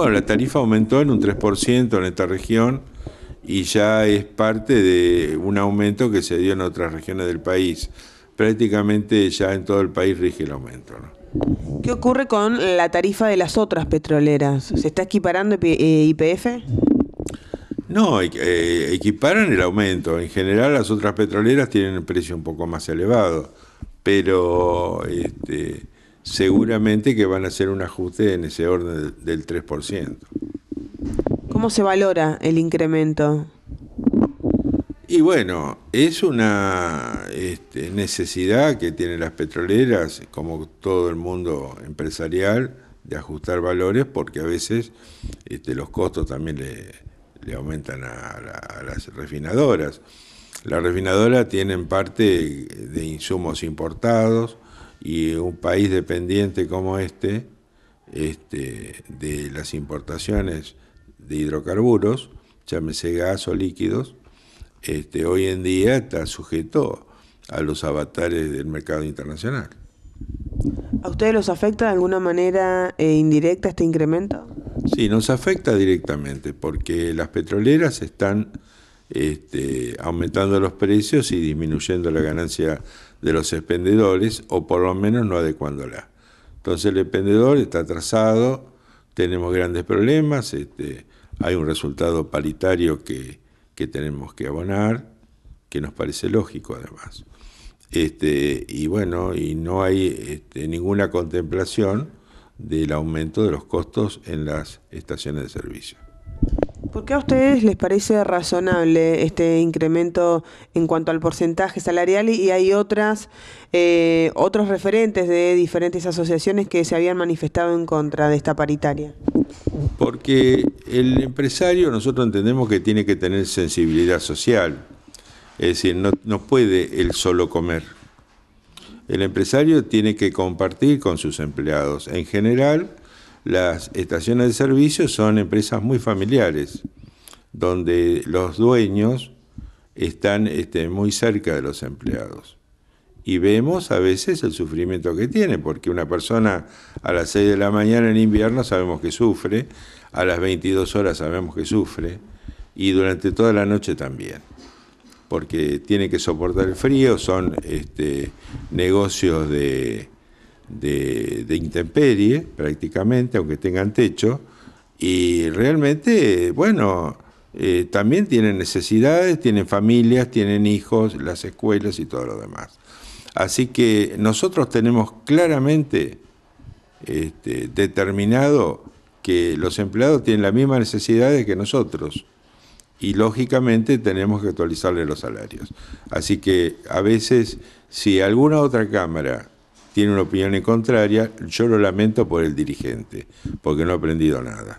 Bueno, la tarifa aumentó en un 3% en esta región y ya es parte de un aumento que se dio en otras regiones del país. Prácticamente ya en todo el país rige el aumento. ¿Qué ocurre con la tarifa de las otras petroleras? ¿Se está equiparando eh, IPF? No, eh, equiparan el aumento. En general las otras petroleras tienen el precio un poco más elevado, pero este, seguramente que van a hacer un ajuste en ese orden del 3%. ¿Cómo se valora el incremento? Y bueno, es una este, necesidad que tienen las petroleras, como todo el mundo empresarial, de ajustar valores porque a veces este, los costos también le, aumentan a, a las refinadoras. Las refinadoras tienen parte de insumos importados, y un país dependiente como este, este, de las importaciones de hidrocarburos, llámese gas o líquidos, este, hoy en día está sujeto a los avatares del mercado internacional. ¿A ustedes los afecta de alguna manera eh, indirecta este incremento? Sí, nos afecta directamente porque las petroleras están este, aumentando los precios y disminuyendo la ganancia de los expendedores o por lo menos no adecuándola. Entonces el expendedor está atrasado, tenemos grandes problemas, este, hay un resultado paritario que, tenemos que abonar, que nos parece lógico además. Este, y bueno, y no hay ninguna contemplación del aumento de los costos en las estaciones de servicio. ¿Por qué a ustedes les parece razonable este incremento en cuanto al porcentaje salarial y hay otras eh, otros referentes de diferentes asociaciones que se habían manifestado en contra de esta paritaria? Porque el empresario nosotros entendemos que tiene que tener sensibilidad social, es decir, no, no puede él solo comer. El empresario tiene que compartir con sus empleados. En general, las estaciones de servicio son empresas muy familiares donde los dueños están este, muy cerca de los empleados. Y vemos a veces el sufrimiento que tiene, porque una persona a las 6 de la mañana en invierno sabemos que sufre, a las 22 horas sabemos que sufre, y durante toda la noche también, porque tiene que soportar el frío, son este, negocios de, de intemperie prácticamente, aunque tengan techo, y realmente, bueno, eh, también tienen necesidades, tienen familias, tienen hijos, las escuelas y todo lo demás. Así que nosotros tenemos claramente este, determinado que los empleados tienen las mismas necesidades que nosotros y lógicamente tenemos que actualizarle los salarios. Así que a veces si alguna otra cámara tiene una opinión en contraria, yo lo lamento por el dirigente, porque no ha aprendido nada.